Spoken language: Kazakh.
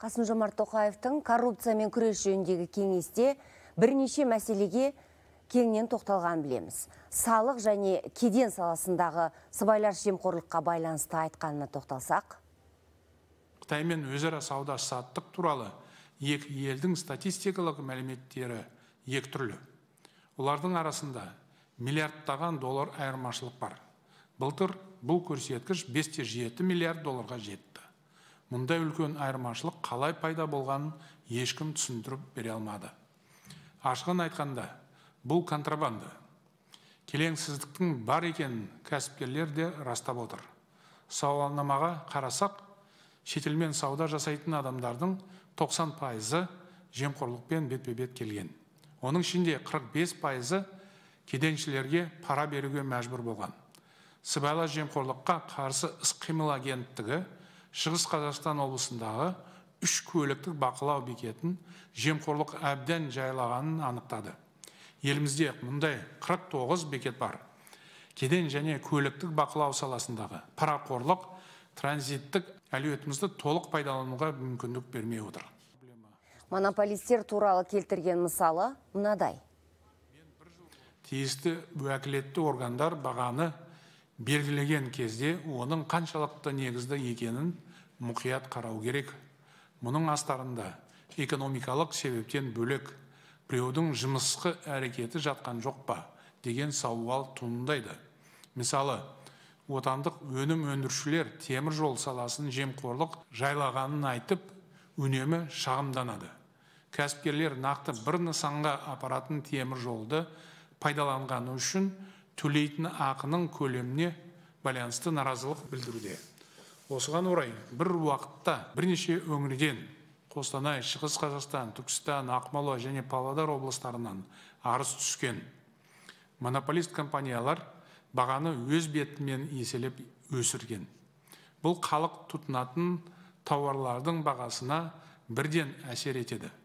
қасым жомарт тоқаевтың коррупциямен күрес жөніндегі кеңесте бірнеше мәселеге кеңінен тоқталған білеміз салық және кеден саласындағы сыбайлас жемқорлыққа байланысты айтқанына тоқталсақ қытаймен өзара сауда саттық туралы екі елдің статистикалық мәліметтері екі түрлі олардың арасында миллиардтаған доллар айырмашылық бар былтыр бұл көрсеткіш бесте жеті миллиард долларға жетті мұндай үлкен айырмашылық қалай пайда болғанын ешкім түсіндіріп бере алмады ашығын айтқанда бұл контрабанда келеңсіздіктің бар екенін кәсіпкерлер де растап отыр сауалнамаға қарасақ шетелмен сауда жасайтын адамдардың 90 пайызы жемқорлықпен бетпе бет келген оның ішінде 45 пайызы кеденшілерге пара беруге мәжбүр болған сыбайлас жемқорлыққа қарсы іс қимыл агенттігі шығыс қазақстан облысындағы үш көліктік бақылау бекетін жемқорлық әбден жайлағанын анықтады елімізде мұндай 49 бекет бар кеден және көліктік бақылау саласындағы парақорлық транзиттік әлеуетімізді толық пайдалануға мүмкіндік бермей отыр монополистер туралы келтірген мысалы мынадай тиісті уәкілетті органдар бағаны белгілеген кезде оның қаншалықты негізді екенін мұқият қарау керек мұның астарында экономикалық себептен бөлек біреудің жымысқы әрекеті жатқан жоқ па деген сауал туындайды мысалы отандық өнім өндірушілер темір жол саласын жемқорлық жайлағанын айтып үнемі шағымданады кәсіпкерлер нақты бір нысанға апаратын темір жолды пайдаланғаны үшін төлейтін ақының көлеміне байланысты наразылық білдіруде осыған орай бір уақытта бірнеше өңірден қостанай шығыс қазақстан түркістан ақмола және павлодар облыстарынан арыз түскен монополист компаниялар бағаны өз бетімен еселеп өсірген бұл халық тұтынатын тауарлардың бағасына бірден әсер етеді